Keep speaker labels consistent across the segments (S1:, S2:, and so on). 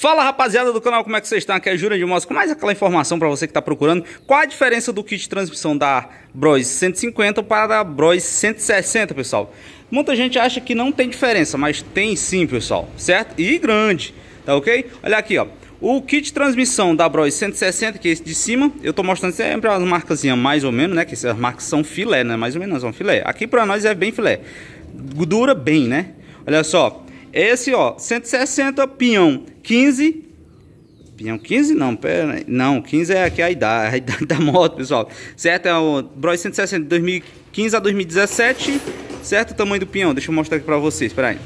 S1: Fala rapaziada do canal, como é que vocês estão? Aqui é Júlia de Moss com mais aquela informação para você que está procurando. Qual a diferença do kit de transmissão da Bros 150 para a Bros 160, pessoal? Muita gente acha que não tem diferença, mas tem sim, pessoal, certo? E grande, tá ok? Olha aqui, ó. O kit de transmissão da Bros 160, que é esse de cima, eu tô mostrando sempre as marcas mais ou menos, né? Que essas marcas são filé, né? Mais ou menos, são filé. Aqui para nós é bem filé. Dura bem, né? Olha só, esse, ó, 160, pinhão 15. Pinhão 15 não, pera aí. Né? Não, 15 é aqui a idade, a idade da moto, pessoal. Certo? É o Bros 160 de 2015 a 2017. Certo? O tamanho do pinhão. Deixa eu mostrar aqui pra vocês, pera aí.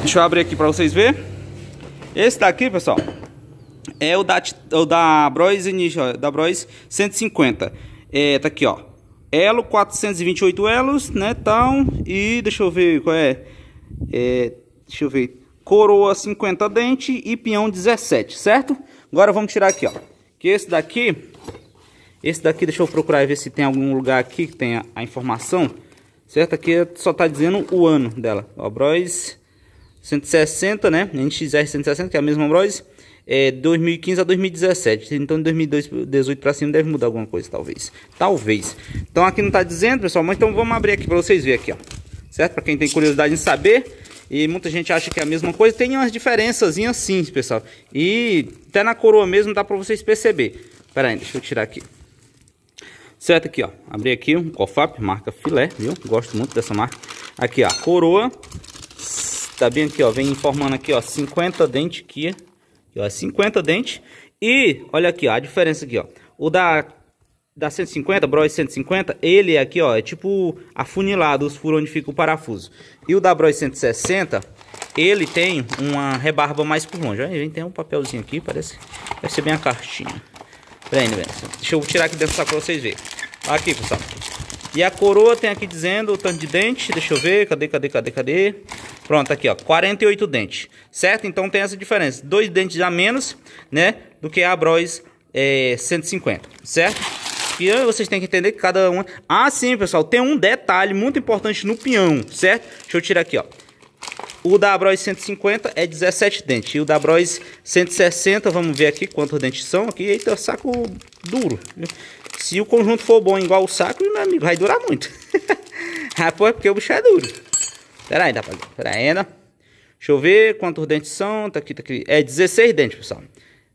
S1: Deixa eu abrir aqui pra vocês verem. Esse daqui, pessoal, é o da, o da Bros, da Bros 150. É, tá aqui, ó. Elo, 428 elos, né, tal. E deixa eu ver qual é é, deixa eu ver, coroa 50 dente e pinhão 17, certo? Agora vamos tirar aqui, ó. Que esse daqui, esse daqui, deixa eu procurar ver se tem algum lugar aqui que tenha a informação. Certo? Aqui só tá dizendo o ano dela. Ó, Bros 160, né? NXR 160, que é a mesma Bros. É 2015 a 2017. Então de 2018 para cima deve mudar alguma coisa, talvez. Talvez. Então aqui não tá dizendo, pessoal, mas então vamos abrir aqui para vocês verem aqui, ó certo? Para quem tem curiosidade em saber. E muita gente acha que é a mesma coisa. Tem umas diferenças sim, pessoal. E até na coroa mesmo dá para vocês perceber. Pera aí, deixa eu tirar aqui. Certo aqui, ó. Abri aqui um Cofap, marca filé, viu? Gosto muito dessa marca. Aqui, ó, coroa. Tá bem aqui, ó. Vem informando aqui, ó, 50 dente aqui. aqui ó, 50 dente. E olha aqui, ó, a diferença aqui, ó. O da da 150, Bros 150, ele é aqui, ó, é tipo afunilado os furos onde fica o parafuso. E o da Bros 160, ele tem uma rebarba mais por longe. Aí tem um papelzinho aqui, parece vai ser bem a cartinha. Peraí, né, deixa eu tirar aqui dentro só pra vocês verem. Aqui, pessoal. E a coroa tem aqui dizendo o tanto de dente, deixa eu ver, cadê, cadê, cadê, cadê? Pronto, aqui, ó, 48 dentes, certo? Então tem essa diferença, dois dentes a menos, né, do que a Bros é, eh, 150, certo? que vocês têm que entender que cada um... Ah, sim, pessoal, tem um detalhe muito importante no peão, certo? Deixa eu tirar aqui, ó. O da Abrois 150 é 17 dentes. E o da Abrois 160, vamos ver aqui quantos dentes são. Aqui, eita, saco duro. Se o conjunto for bom igual o saco, meu amigo, vai durar muito. Rapaz, ah, é porque o bicho é duro. Pera aí, rapaziada. Pera aí, né? Deixa eu ver quantos dentes são. Tá aqui, tá aqui. É 16 dentes, pessoal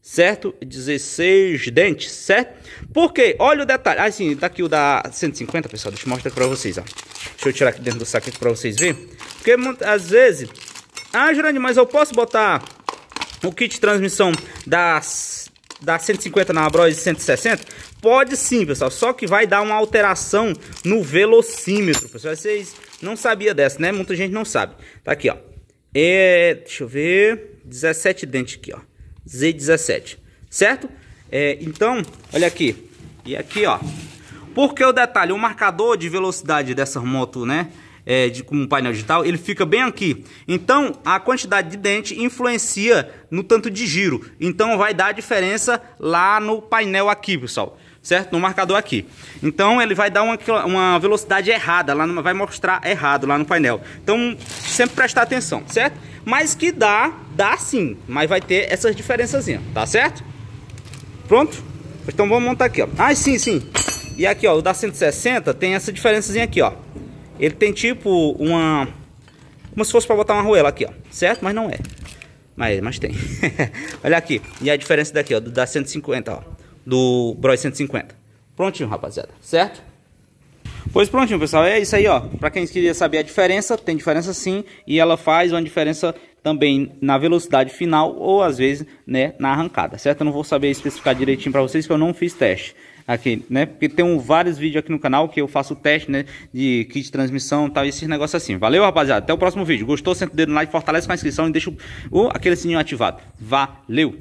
S1: certo? 16 dentes, certo? Porque, olha o detalhe, assim, tá aqui o da 150, pessoal, deixa eu mostrar pra vocês, ó. Deixa eu tirar aqui dentro do saco pra vocês verem. Porque às vezes, ah, Jurandir, mas eu posso botar o kit de transmissão das da 150 na Bros 160? Pode sim, pessoal, só que vai dar uma alteração no velocímetro, pessoal. Vocês não sabiam dessa, né? Muita gente não sabe. Tá aqui, ó. É, deixa eu ver, 17 dentes aqui, ó. Z17, certo? É, então, olha aqui, e aqui ó, porque o detalhe, o marcador de velocidade dessa moto, né, é, de, com um painel digital, ele fica bem aqui. Então, a quantidade de dente influencia no tanto de giro. Então, vai dar diferença lá no painel aqui, pessoal. Certo? No marcador aqui. Então, ele vai dar uma, uma velocidade errada. Lá no, vai mostrar errado lá no painel. Então, sempre prestar atenção, certo? Mas que dá Dá sim, mas vai ter essas diferençazinhas, tá certo? Pronto? Então vamos montar aqui, ó. Ah, sim, sim. E aqui, ó, o da 160 tem essa diferençazinha aqui, ó. Ele tem tipo uma... Como se fosse pra botar uma arruela aqui, ó. Certo? Mas não é. Mas, mas tem. Olha aqui. E a diferença daqui, ó, do da 150, ó. Do Broy 150. Prontinho, rapaziada. Certo? Pois prontinho, pessoal, é isso aí, ó. Para quem queria saber a diferença, tem diferença sim, e ela faz uma diferença também na velocidade final ou às vezes né, na arrancada, certo? Eu não vou saber especificar direitinho para vocês que eu não fiz teste aqui, né? Porque tem um, vários vídeos aqui no canal que eu faço teste, né? De kit de transmissão e tal, esses negócios assim. Valeu, rapaziada. Até o próximo vídeo. Gostou? Senta o dedo no like, fortalece com a inscrição e deixa o, o aquele sininho ativado. Valeu!